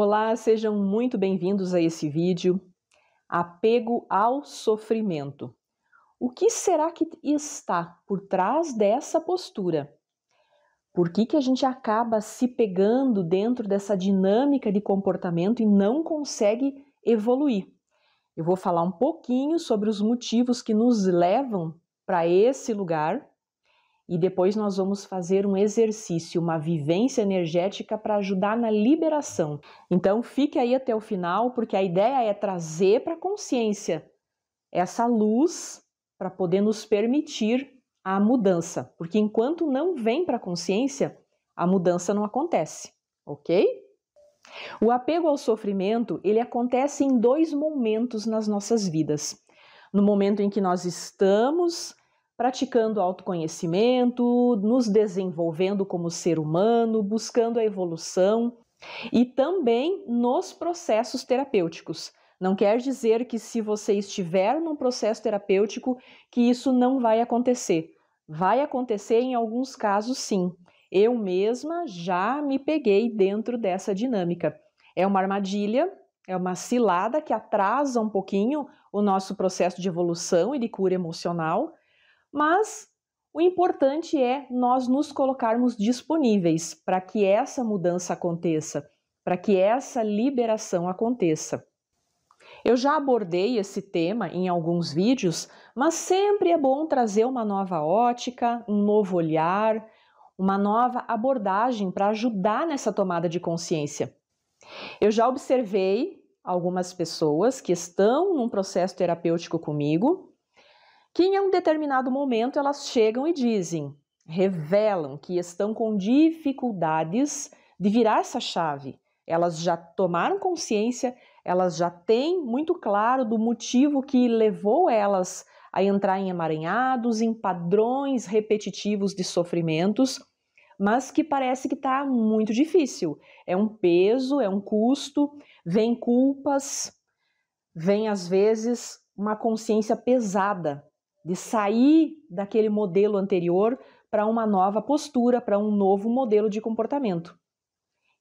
Olá, sejam muito bem-vindos a esse vídeo. Apego ao sofrimento. O que será que está por trás dessa postura? Por que, que a gente acaba se pegando dentro dessa dinâmica de comportamento e não consegue evoluir? Eu vou falar um pouquinho sobre os motivos que nos levam para esse lugar e depois nós vamos fazer um exercício, uma vivência energética para ajudar na liberação. Então fique aí até o final, porque a ideia é trazer para a consciência essa luz para poder nos permitir a mudança, porque enquanto não vem para a consciência, a mudança não acontece, ok? O apego ao sofrimento ele acontece em dois momentos nas nossas vidas. No momento em que nós estamos praticando autoconhecimento, nos desenvolvendo como ser humano, buscando a evolução e também nos processos terapêuticos. Não quer dizer que se você estiver num processo terapêutico que isso não vai acontecer. Vai acontecer em alguns casos sim. Eu mesma já me peguei dentro dessa dinâmica. É uma armadilha, é uma cilada que atrasa um pouquinho o nosso processo de evolução e de cura emocional, mas o importante é nós nos colocarmos disponíveis para que essa mudança aconteça, para que essa liberação aconteça. Eu já abordei esse tema em alguns vídeos, mas sempre é bom trazer uma nova ótica, um novo olhar, uma nova abordagem para ajudar nessa tomada de consciência. Eu já observei algumas pessoas que estão num processo terapêutico comigo que em um determinado momento elas chegam e dizem, revelam que estão com dificuldades de virar essa chave. Elas já tomaram consciência, elas já têm muito claro do motivo que levou elas a entrar em emaranhados, em padrões repetitivos de sofrimentos, mas que parece que está muito difícil. É um peso, é um custo, vem culpas, vem às vezes uma consciência pesada de sair daquele modelo anterior para uma nova postura, para um novo modelo de comportamento.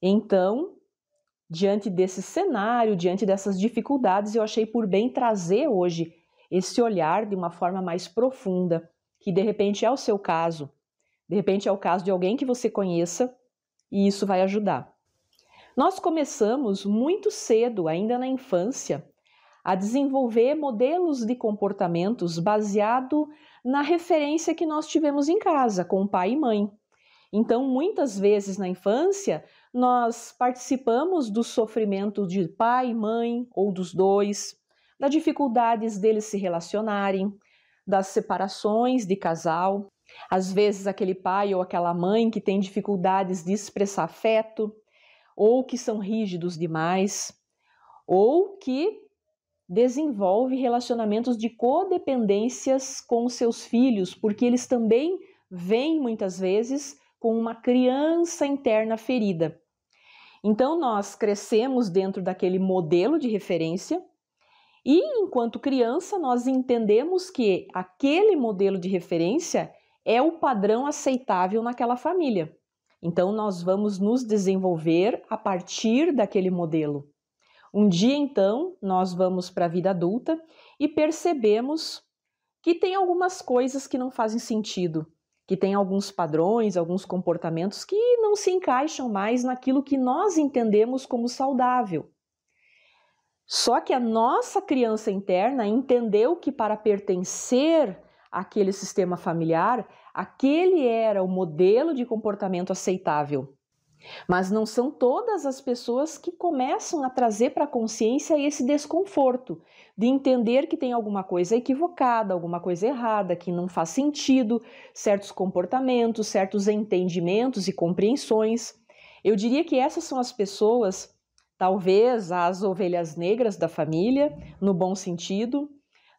Então, diante desse cenário, diante dessas dificuldades, eu achei por bem trazer hoje esse olhar de uma forma mais profunda, que de repente é o seu caso, de repente é o caso de alguém que você conheça e isso vai ajudar. Nós começamos muito cedo, ainda na infância, a desenvolver modelos de comportamentos baseado na referência que nós tivemos em casa com pai e mãe. Então, muitas vezes na infância, nós participamos do sofrimento de pai e mãe ou dos dois, das dificuldades deles se relacionarem, das separações de casal, às vezes aquele pai ou aquela mãe que tem dificuldades de expressar afeto, ou que são rígidos demais, ou que desenvolve relacionamentos de codependências com seus filhos, porque eles também vêm muitas vezes com uma criança interna ferida. Então nós crescemos dentro daquele modelo de referência e enquanto criança nós entendemos que aquele modelo de referência é o padrão aceitável naquela família. Então nós vamos nos desenvolver a partir daquele modelo. Um dia então, nós vamos para a vida adulta e percebemos que tem algumas coisas que não fazem sentido, que tem alguns padrões, alguns comportamentos que não se encaixam mais naquilo que nós entendemos como saudável. Só que a nossa criança interna entendeu que para pertencer àquele sistema familiar, aquele era o modelo de comportamento aceitável. Mas não são todas as pessoas que começam a trazer para a consciência esse desconforto de entender que tem alguma coisa equivocada, alguma coisa errada, que não faz sentido, certos comportamentos, certos entendimentos e compreensões. Eu diria que essas são as pessoas, talvez as ovelhas negras da família, no bom sentido,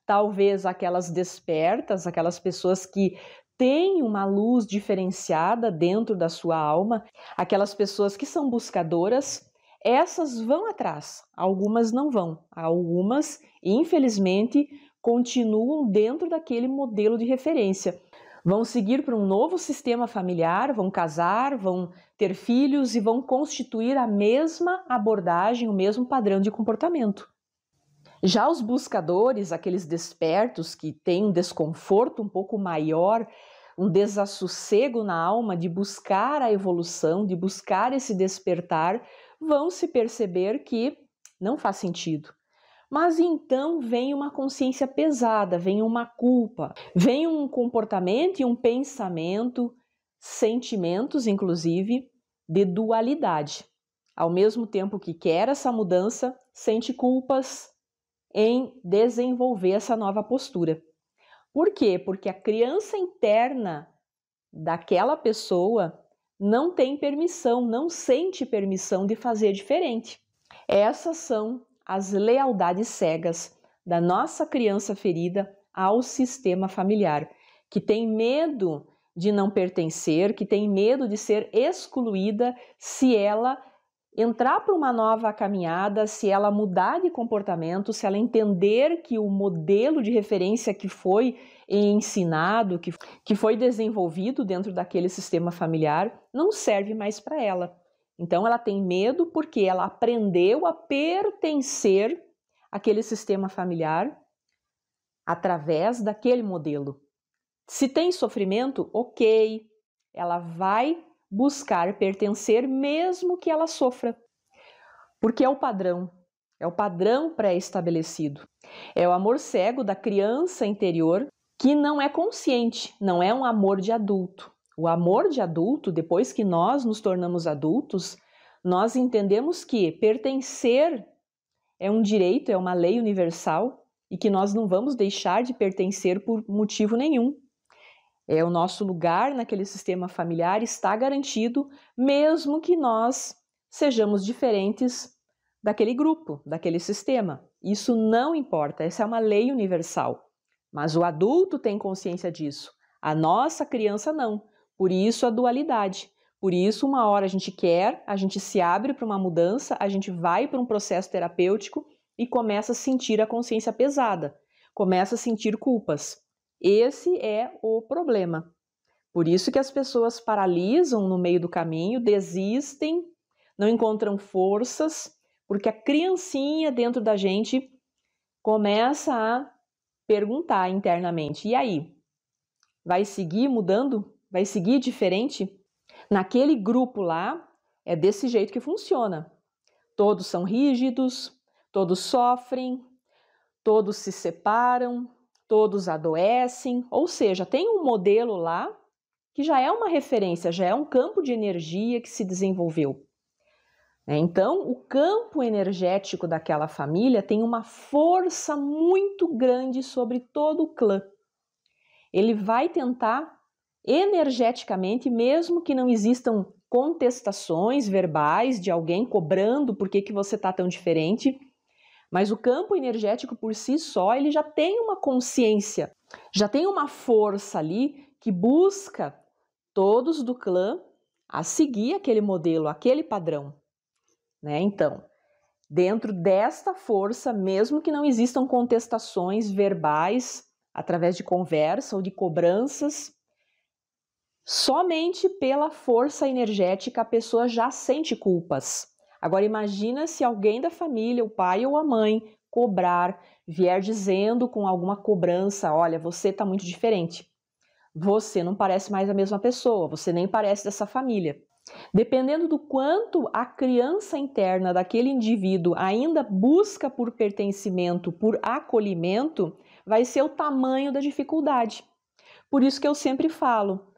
talvez aquelas despertas, aquelas pessoas que tem uma luz diferenciada dentro da sua alma, aquelas pessoas que são buscadoras, essas vão atrás, algumas não vão, algumas, infelizmente, continuam dentro daquele modelo de referência. Vão seguir para um novo sistema familiar, vão casar, vão ter filhos e vão constituir a mesma abordagem, o mesmo padrão de comportamento. Já os buscadores, aqueles despertos que têm um desconforto um pouco maior, um desassossego na alma de buscar a evolução, de buscar esse despertar, vão se perceber que não faz sentido. Mas então vem uma consciência pesada, vem uma culpa, vem um comportamento e um pensamento, sentimentos inclusive, de dualidade. Ao mesmo tempo que quer essa mudança, sente culpas, em desenvolver essa nova postura. Por quê? Porque a criança interna daquela pessoa não tem permissão, não sente permissão de fazer diferente. Essas são as lealdades cegas da nossa criança ferida ao sistema familiar, que tem medo de não pertencer, que tem medo de ser excluída se ela entrar para uma nova caminhada, se ela mudar de comportamento, se ela entender que o modelo de referência que foi ensinado, que, que foi desenvolvido dentro daquele sistema familiar, não serve mais para ela. Então ela tem medo porque ela aprendeu a pertencer àquele sistema familiar através daquele modelo. Se tem sofrimento, ok, ela vai buscar pertencer, mesmo que ela sofra. Porque é o padrão, é o padrão pré-estabelecido. É o amor cego da criança interior que não é consciente, não é um amor de adulto. O amor de adulto, depois que nós nos tornamos adultos, nós entendemos que pertencer é um direito, é uma lei universal e que nós não vamos deixar de pertencer por motivo nenhum. É o nosso lugar naquele sistema familiar está garantido, mesmo que nós sejamos diferentes daquele grupo, daquele sistema. Isso não importa, essa é uma lei universal. Mas o adulto tem consciência disso, a nossa criança não. Por isso a dualidade. Por isso, uma hora a gente quer, a gente se abre para uma mudança, a gente vai para um processo terapêutico e começa a sentir a consciência pesada, começa a sentir culpas. Esse é o problema. Por isso que as pessoas paralisam no meio do caminho, desistem, não encontram forças, porque a criancinha dentro da gente começa a perguntar internamente: e aí? Vai seguir mudando? Vai seguir diferente? Naquele grupo lá, é desse jeito que funciona. Todos são rígidos, todos sofrem, todos se separam, todos adoecem, ou seja, tem um modelo lá que já é uma referência, já é um campo de energia que se desenvolveu. Né? Então, o campo energético daquela família tem uma força muito grande sobre todo o clã. Ele vai tentar energeticamente, mesmo que não existam contestações verbais de alguém cobrando por que, que você está tão diferente, mas o campo energético por si só, ele já tem uma consciência, já tem uma força ali que busca todos do clã a seguir aquele modelo, aquele padrão, né? Então, dentro desta força, mesmo que não existam contestações verbais através de conversa ou de cobranças, somente pela força energética a pessoa já sente culpas Agora imagina se alguém da família, o pai ou a mãe, cobrar, vier dizendo com alguma cobrança, olha, você está muito diferente. Você não parece mais a mesma pessoa, você nem parece dessa família. Dependendo do quanto a criança interna daquele indivíduo ainda busca por pertencimento, por acolhimento, vai ser o tamanho da dificuldade. Por isso que eu sempre falo,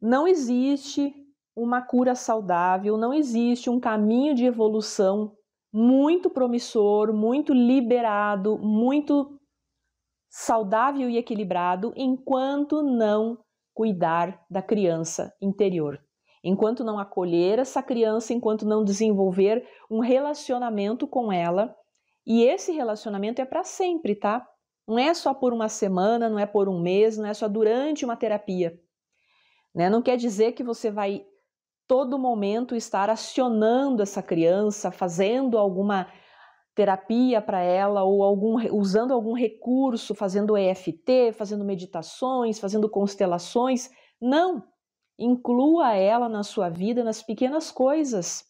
não existe uma cura saudável, não existe um caminho de evolução muito promissor, muito liberado, muito saudável e equilibrado enquanto não cuidar da criança interior. Enquanto não acolher essa criança, enquanto não desenvolver um relacionamento com ela. E esse relacionamento é para sempre, tá? Não é só por uma semana, não é por um mês, não é só durante uma terapia. Né? Não quer dizer que você vai todo momento estar acionando essa criança, fazendo alguma terapia para ela ou algum, usando algum recurso, fazendo EFT, fazendo meditações, fazendo constelações. Não! Inclua ela na sua vida, nas pequenas coisas.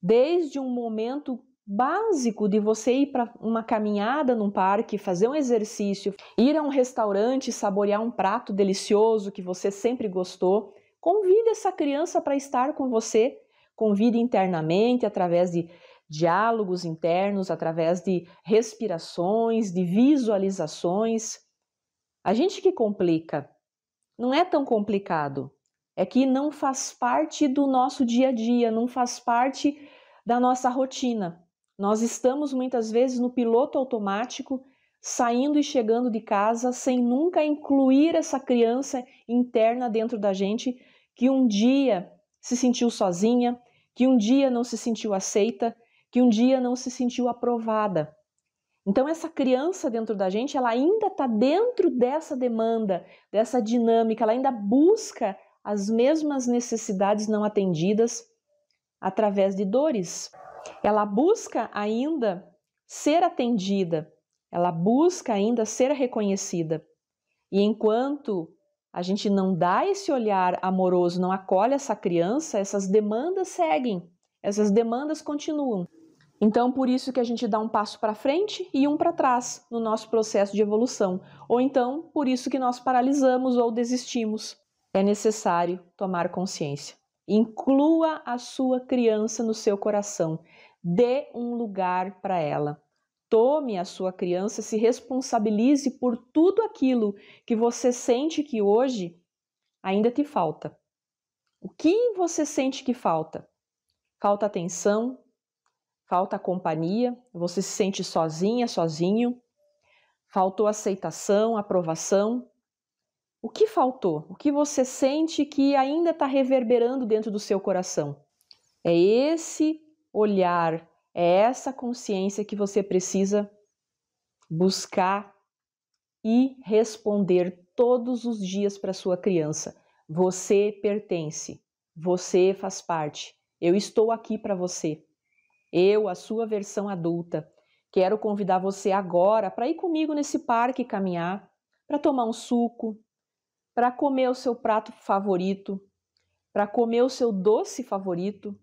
Desde um momento básico de você ir para uma caminhada num parque, fazer um exercício, ir a um restaurante, saborear um prato delicioso que você sempre gostou, Convide essa criança para estar com você, convide internamente através de diálogos internos, através de respirações, de visualizações. A gente que complica. Não é tão complicado. É que não faz parte do nosso dia a dia, não faz parte da nossa rotina. Nós estamos muitas vezes no piloto automático, saindo e chegando de casa sem nunca incluir essa criança interna dentro da gente que um dia se sentiu sozinha, que um dia não se sentiu aceita, que um dia não se sentiu aprovada. Então essa criança dentro da gente, ela ainda está dentro dessa demanda, dessa dinâmica, ela ainda busca as mesmas necessidades não atendidas através de dores. Ela busca ainda ser atendida, ela busca ainda ser reconhecida. E enquanto a gente não dá esse olhar amoroso, não acolhe essa criança, essas demandas seguem, essas demandas continuam. Então, por isso que a gente dá um passo para frente e um para trás no nosso processo de evolução, ou então por isso que nós paralisamos ou desistimos. É necessário tomar consciência. Inclua a sua criança no seu coração, dê um lugar para ela. Tome a sua criança, se responsabilize por tudo aquilo que você sente que hoje ainda te falta. O que você sente que falta? Falta atenção, falta companhia, você se sente sozinha, sozinho, faltou aceitação, aprovação. O que faltou? O que você sente que ainda está reverberando dentro do seu coração? É esse olhar é essa consciência que você precisa buscar e responder todos os dias para sua criança. Você pertence, você faz parte. Eu estou aqui para você. Eu, a sua versão adulta, quero convidar você agora para ir comigo nesse parque caminhar, para tomar um suco, para comer o seu prato favorito, para comer o seu doce favorito,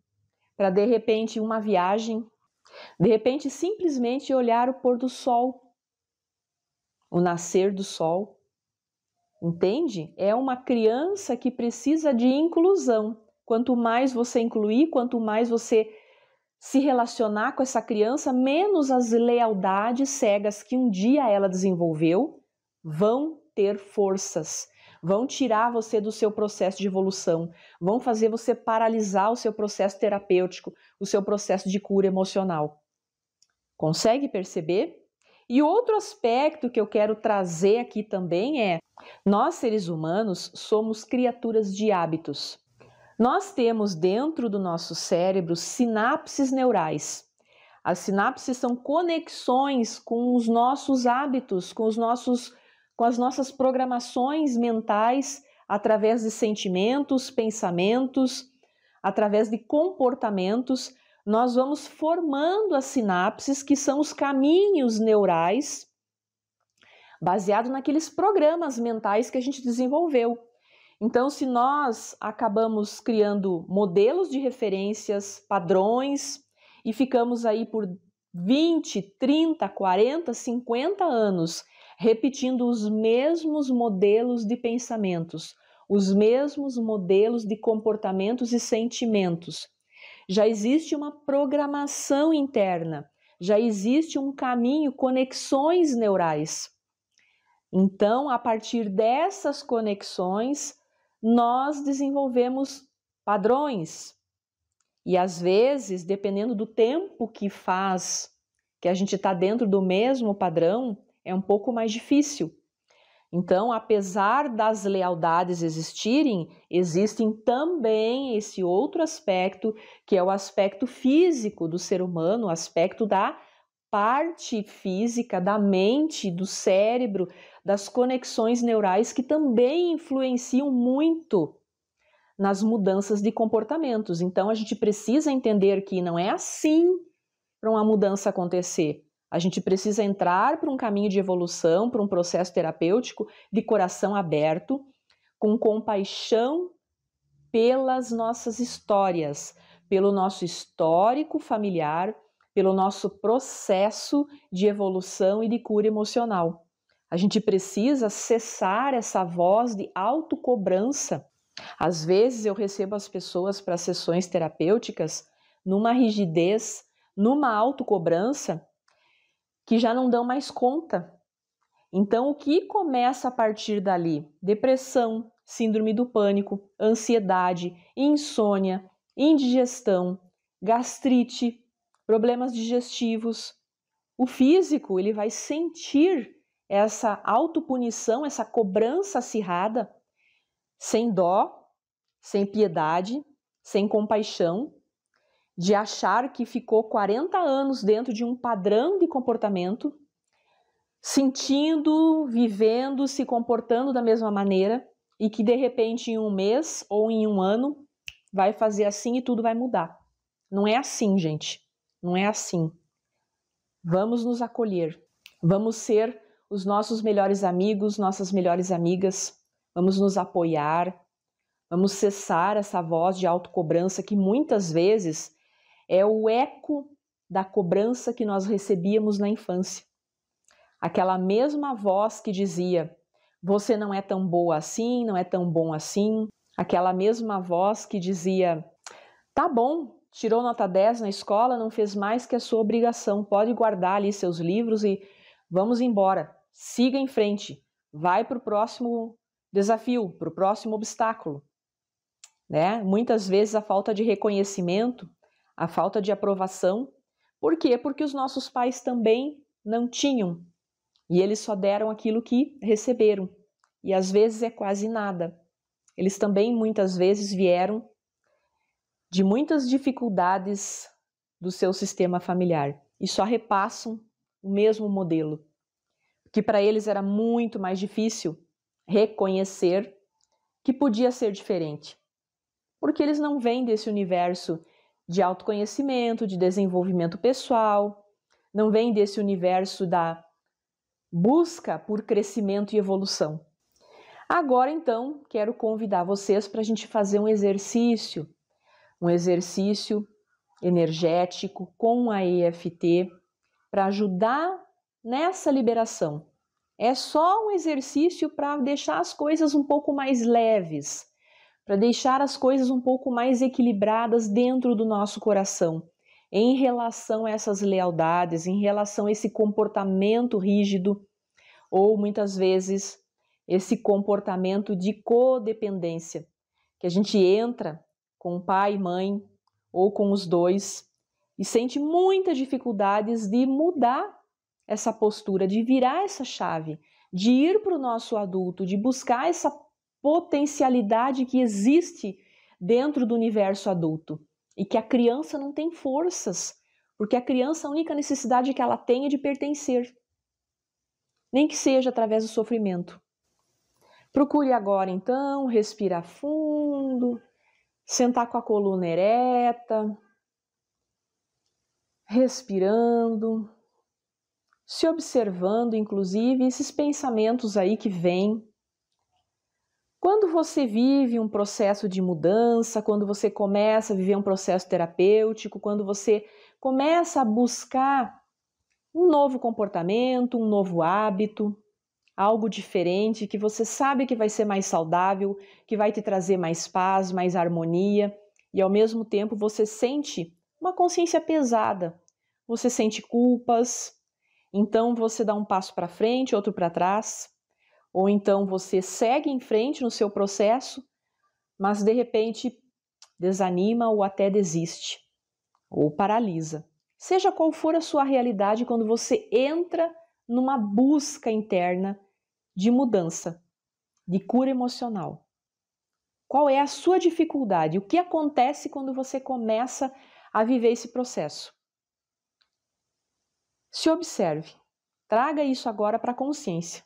para de repente uma viagem de repente, simplesmente olhar o pôr do sol, o nascer do sol. Entende? É uma criança que precisa de inclusão. Quanto mais você incluir, quanto mais você se relacionar com essa criança, menos as lealdades cegas que um dia ela desenvolveu vão ter forças vão tirar você do seu processo de evolução, vão fazer você paralisar o seu processo terapêutico, o seu processo de cura emocional. Consegue perceber? E outro aspecto que eu quero trazer aqui também é: nós seres humanos somos criaturas de hábitos. Nós temos dentro do nosso cérebro sinapses neurais. As sinapses são conexões com os nossos hábitos, com os nossos com as nossas programações mentais através de sentimentos, pensamentos, através de comportamentos, nós vamos formando as sinapses, que são os caminhos neurais, baseado naqueles programas mentais que a gente desenvolveu. Então, se nós acabamos criando modelos de referências, padrões, e ficamos aí por 20, 30, 40, 50 anos repetindo os mesmos modelos de pensamentos, os mesmos modelos de comportamentos e sentimentos. Já existe uma programação interna, já existe um caminho, conexões neurais. Então, a partir dessas conexões, nós desenvolvemos padrões. E às vezes, dependendo do tempo que faz que a gente está dentro do mesmo padrão, é um pouco mais difícil. Então, apesar das lealdades existirem, existem também esse outro aspecto, que é o aspecto físico do ser humano, o aspecto da parte física, da mente, do cérebro, das conexões neurais, que também influenciam muito nas mudanças de comportamentos. Então, a gente precisa entender que não é assim para uma mudança acontecer. A gente precisa entrar para um caminho de evolução, para um processo terapêutico de coração aberto, com compaixão pelas nossas histórias, pelo nosso histórico familiar, pelo nosso processo de evolução e de cura emocional. A gente precisa cessar essa voz de autocobrança. Às vezes eu recebo as pessoas para sessões terapêuticas numa rigidez, numa autocobrança que já não dão mais conta. Então, o que começa a partir dali? Depressão, síndrome do pânico, ansiedade, insônia, indigestão, gastrite, problemas digestivos. O físico, ele vai sentir essa autopunição, essa cobrança acirrada, sem dó, sem piedade, sem compaixão, de achar que ficou 40 anos dentro de um padrão de comportamento, sentindo, vivendo, se comportando da mesma maneira e que de repente em um mês ou em um ano vai fazer assim e tudo vai mudar. Não é assim, gente. Não é assim. Vamos nos acolher. Vamos ser os nossos melhores amigos, nossas melhores amigas. Vamos nos apoiar. Vamos cessar essa voz de autocobrança que muitas vezes é o eco da cobrança que nós recebíamos na infância. Aquela mesma voz que dizia: Você não é tão boa assim, não é tão bom assim. Aquela mesma voz que dizia: Tá bom, tirou nota 10 na escola, não fez mais que a sua obrigação, pode guardar ali seus livros e vamos embora, siga em frente, vai para o próximo desafio, para o próximo obstáculo. Né? Muitas vezes a falta de reconhecimento a falta de aprovação. Por quê? Porque os nossos pais também não tinham e eles só deram aquilo que receberam. E às vezes é quase nada. Eles também muitas vezes vieram de muitas dificuldades do seu sistema familiar e só repassam o mesmo modelo, que para eles era muito mais difícil reconhecer que podia ser diferente, porque eles não vêm desse universo de autoconhecimento, de desenvolvimento pessoal, não vem desse universo da busca por crescimento e evolução. Agora, então, quero convidar vocês para a gente fazer um exercício, um exercício energético com a EFT para ajudar nessa liberação. É só um exercício para deixar as coisas um pouco mais leves, para deixar as coisas um pouco mais equilibradas dentro do nosso coração, em relação a essas lealdades, em relação a esse comportamento rígido, ou muitas vezes esse comportamento de codependência, que a gente entra com o pai, mãe ou com os dois e sente muitas dificuldades de mudar essa postura, de virar essa chave, de ir para o nosso adulto, de buscar essa potencialidade que existe dentro do universo adulto e que a criança não tem forças, porque a criança a única necessidade que ela tem é de pertencer, nem que seja através do sofrimento. Procure agora então respirar fundo, sentar com a coluna ereta, respirando, se observando inclusive esses pensamentos aí que vêm quando você vive um processo de mudança, quando você começa a viver um processo terapêutico, quando você começa a buscar um novo comportamento, um novo hábito, algo diferente que você sabe que vai ser mais saudável, que vai te trazer mais paz, mais harmonia, e ao mesmo tempo você sente uma consciência pesada, você sente culpas, então você dá um passo para frente, outro para trás, ou então você segue em frente no seu processo, mas de repente desanima ou até desiste, ou paralisa. Seja qual for a sua realidade quando você entra numa busca interna de mudança, de cura emocional. Qual é a sua dificuldade? O que acontece quando você começa a viver esse processo? Se observe. Traga isso agora para a consciência.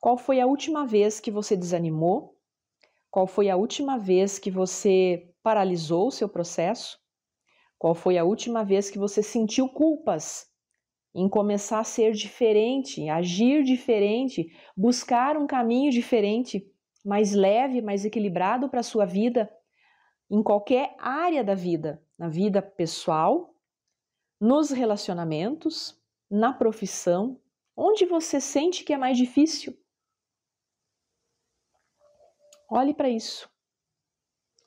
Qual foi a última vez que você desanimou? Qual foi a última vez que você paralisou o seu processo? Qual foi a última vez que você sentiu culpas em começar a ser diferente, agir diferente, buscar um caminho diferente, mais leve, mais equilibrado para a sua vida, em qualquer área da vida, na vida pessoal, nos relacionamentos, na profissão, onde você sente que é mais difícil? Olhe para isso.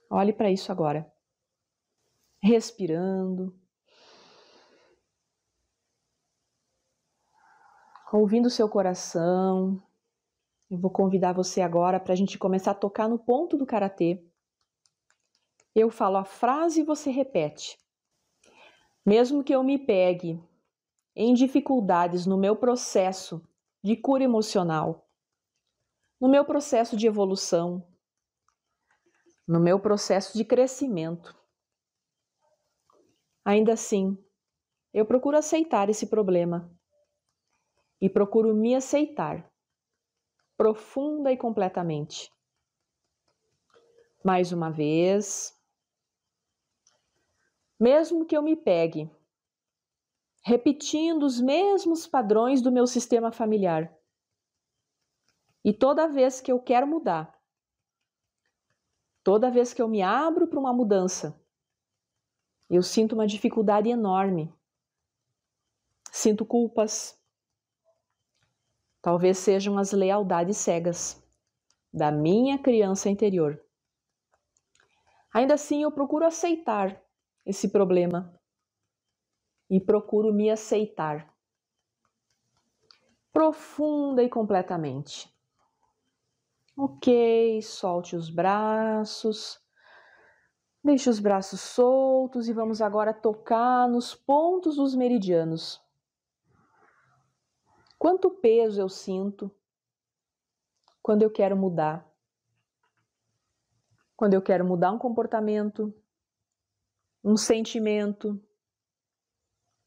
Olhe para isso agora. Respirando. Ouvindo o seu coração. Eu vou convidar você agora para a gente começar a tocar no ponto do karatê. Eu falo a frase e você repete. Mesmo que eu me pegue em dificuldades no meu processo de cura emocional, no meu processo de evolução, no meu processo de crescimento. Ainda assim, eu procuro aceitar esse problema e procuro me aceitar profunda e completamente. Mais uma vez, mesmo que eu me pegue repetindo os mesmos padrões do meu sistema familiar, e toda vez que eu quero mudar, Toda vez que eu me abro para uma mudança, eu sinto uma dificuldade enorme. Sinto culpas. Talvez sejam as lealdades cegas da minha criança interior. Ainda assim, eu procuro aceitar esse problema e procuro me aceitar profunda e completamente. Ok, solte os braços. Deixe os braços soltos e vamos agora tocar nos pontos dos meridianos. Quanto peso eu sinto quando eu quero mudar? Quando eu quero mudar um comportamento, um sentimento,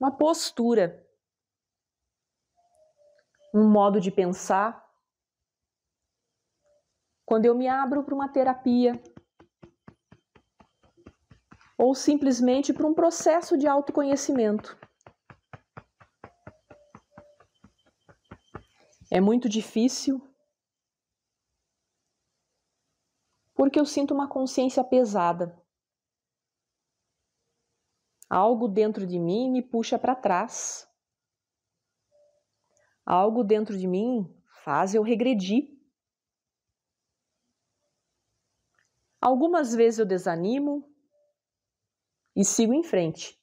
uma postura, um modo de pensar, quando eu me abro para uma terapia ou simplesmente para um processo de autoconhecimento. É muito difícil porque eu sinto uma consciência pesada. Algo dentro de mim me puxa para trás. Algo dentro de mim faz eu regredir. Algumas vezes eu desanimo e sigo em frente,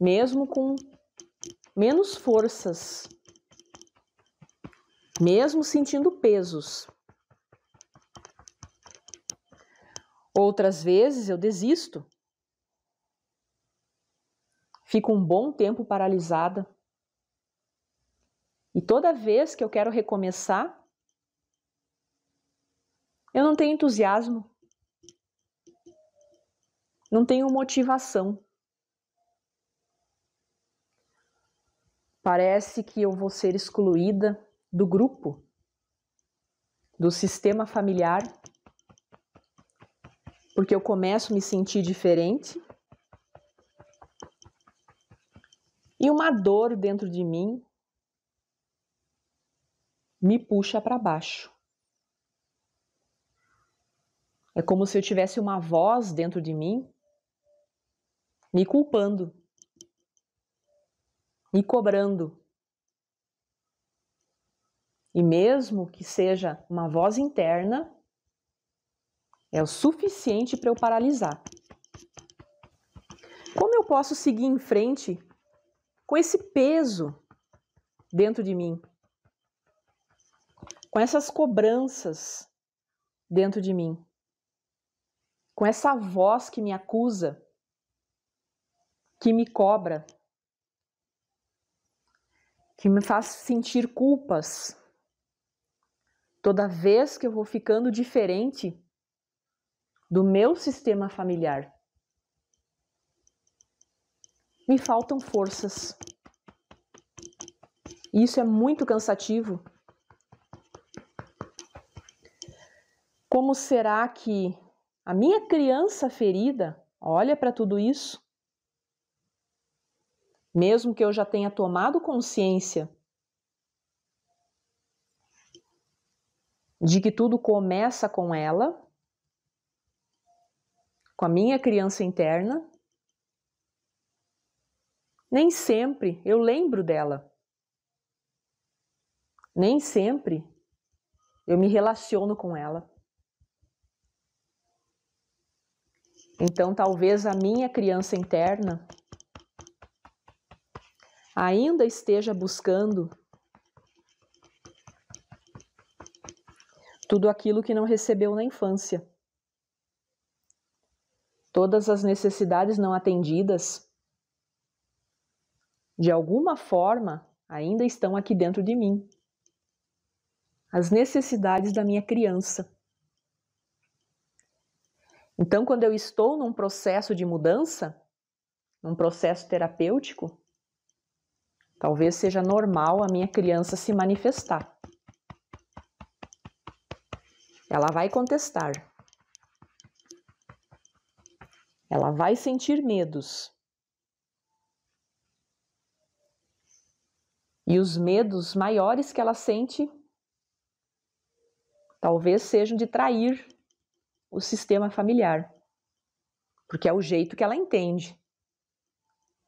mesmo com menos forças, mesmo sentindo pesos. Outras vezes eu desisto. Fico um bom tempo paralisada. E toda vez que eu quero recomeçar, eu não tenho entusiasmo. Não tenho motivação. Parece que eu vou ser excluída do grupo, do sistema familiar, porque eu começo a me sentir diferente. E uma dor dentro de mim me puxa para baixo. É como se eu tivesse uma voz dentro de mim me culpando, me cobrando. E mesmo que seja uma voz interna, é o suficiente para eu paralisar. Como eu posso seguir em frente com esse peso dentro de mim? Com essas cobranças dentro de mim? com essa voz que me acusa, que me cobra, que me faz sentir culpas. Toda vez que eu vou ficando diferente do meu sistema familiar, me faltam forças. Isso é muito cansativo. Como será que a minha criança ferida olha para tudo isso. Mesmo que eu já tenha tomado consciência de que tudo começa com ela, com a minha criança interna, nem sempre eu lembro dela. Nem sempre eu me relaciono com ela. Então, talvez a minha criança interna ainda esteja buscando tudo aquilo que não recebeu na infância. Todas as necessidades não atendidas, de alguma forma, ainda estão aqui dentro de mim. As necessidades da minha criança. Então, quando eu estou num processo de mudança, num processo terapêutico, talvez seja normal a minha criança se manifestar. Ela vai contestar. Ela vai sentir medos. E os medos maiores que ela sente talvez sejam de trair o sistema familiar, porque é o jeito que ela entende.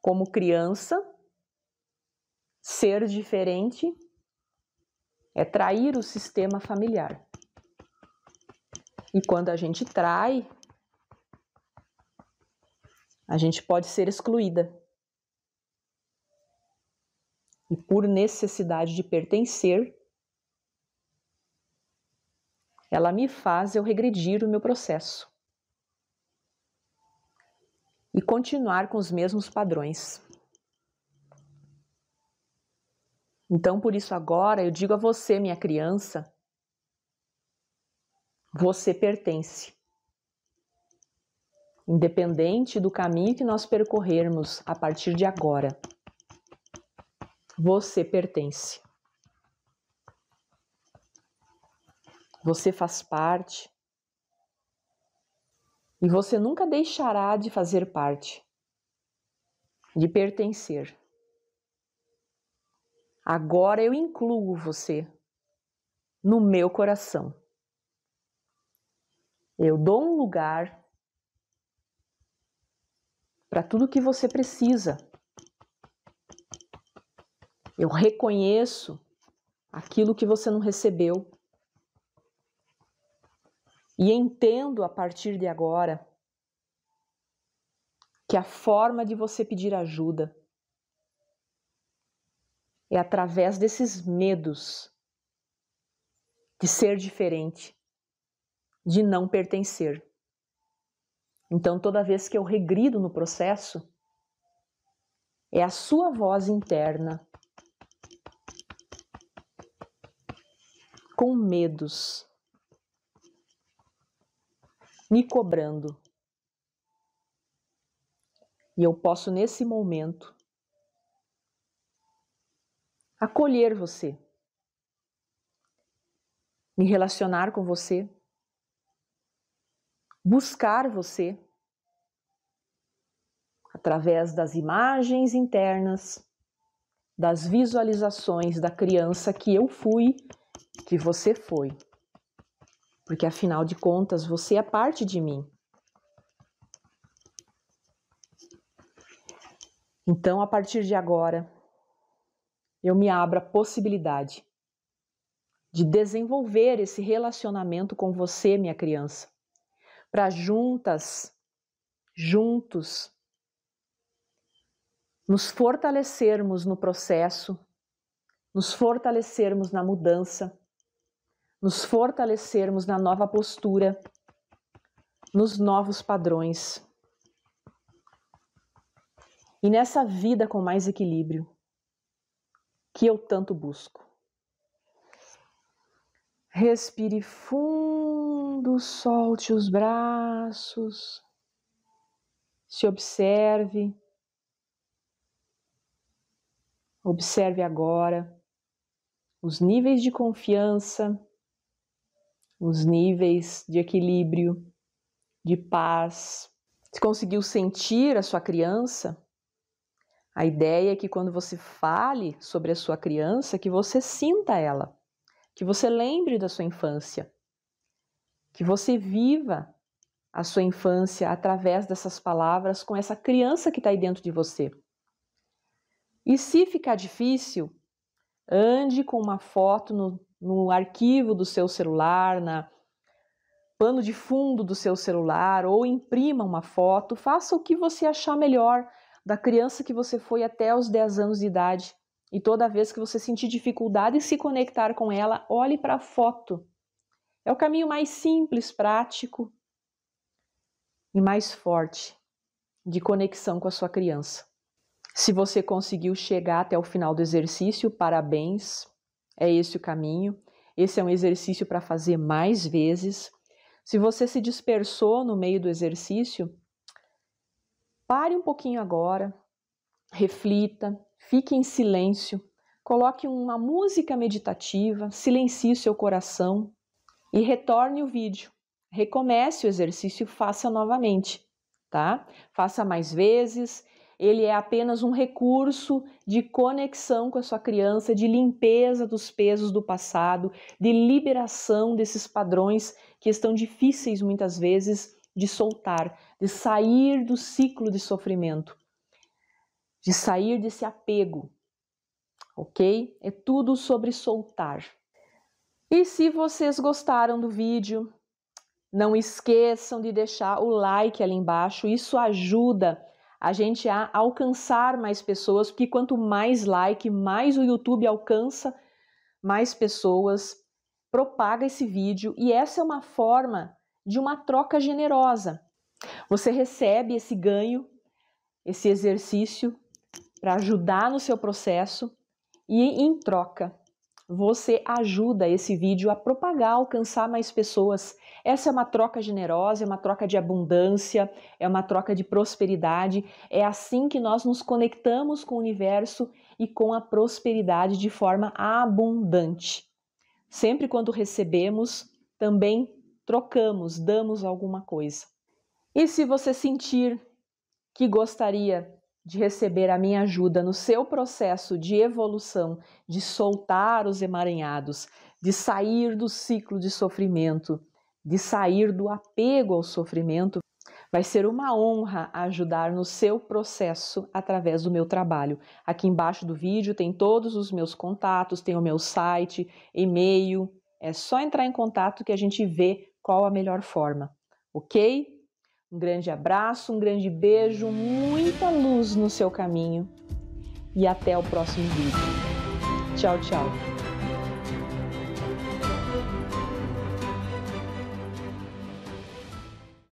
Como criança, ser diferente é trair o sistema familiar. E quando a gente trai, a gente pode ser excluída. E por necessidade de pertencer, ela me faz eu regredir o meu processo e continuar com os mesmos padrões. Então, por isso, agora eu digo a você, minha criança, você pertence. Independente do caminho que nós percorrermos a partir de agora, você pertence. Você faz parte. E você nunca deixará de fazer parte, de pertencer. Agora eu incluo você no meu coração. Eu dou um lugar para tudo que você precisa. Eu reconheço aquilo que você não recebeu. E entendo a partir de agora que a forma de você pedir ajuda é através desses medos de ser diferente, de não pertencer. Então, toda vez que eu regrido no processo, é a sua voz interna com medos me cobrando. E eu posso, nesse momento, acolher você, me relacionar com você, buscar você através das imagens internas, das visualizações da criança que eu fui, que você foi porque afinal de contas você é parte de mim. Então, a partir de agora, eu me abro a possibilidade de desenvolver esse relacionamento com você, minha criança, para juntas, juntos, nos fortalecermos no processo, nos fortalecermos na mudança nos fortalecermos na nova postura, nos novos padrões. E nessa vida com mais equilíbrio que eu tanto busco. Respire fundo, solte os braços, se observe. Observe agora os níveis de confiança os níveis de equilíbrio, de paz. Se conseguiu sentir a sua criança, a ideia é que quando você fale sobre a sua criança, que você sinta ela, que você lembre da sua infância, que você viva a sua infância através dessas palavras com essa criança que está aí dentro de você. E se ficar difícil, Ande com uma foto no, no arquivo do seu celular, na pano de fundo do seu celular, ou imprima uma foto, faça o que você achar melhor da criança que você foi até os 10 anos de idade. E toda vez que você sentir dificuldade em se conectar com ela, olhe para a foto. É o caminho mais simples, prático e mais forte de conexão com a sua criança. Se você conseguiu chegar até o final do exercício, parabéns, é esse o caminho. Esse é um exercício para fazer mais vezes. Se você se dispersou no meio do exercício, pare um pouquinho agora, reflita, fique em silêncio, coloque uma música meditativa, silencie seu coração e retorne o vídeo. Recomece o exercício e faça novamente, tá? Faça mais vezes ele é apenas um recurso de conexão com a sua criança, de limpeza dos pesos do passado, de liberação desses padrões que estão difíceis muitas vezes de soltar, de sair do ciclo de sofrimento, de sair desse apego, ok? É tudo sobre soltar. E se vocês gostaram do vídeo, não esqueçam de deixar o like ali embaixo, isso ajuda a gente a alcançar mais pessoas, porque quanto mais like, mais o YouTube alcança mais pessoas, propaga esse vídeo e essa é uma forma de uma troca generosa. Você recebe esse ganho, esse exercício para ajudar no seu processo e em troca você ajuda esse vídeo a propagar, alcançar mais pessoas. Essa é uma troca generosa, é uma troca de abundância, é uma troca de prosperidade. É assim que nós nos conectamos com o universo e com a prosperidade de forma abundante. Sempre quando recebemos, também trocamos, damos alguma coisa. E se você sentir que gostaria de receber a minha ajuda no seu processo de evolução, de soltar os emaranhados, de sair do ciclo de sofrimento, de sair do apego ao sofrimento. Vai ser uma honra ajudar no seu processo através do meu trabalho. Aqui embaixo do vídeo tem todos os meus contatos, tem o meu site, e-mail. É só entrar em contato que a gente vê qual a melhor forma, ok? Um grande abraço, um grande beijo, muita luz no seu caminho e até o próximo vídeo. Tchau, tchau.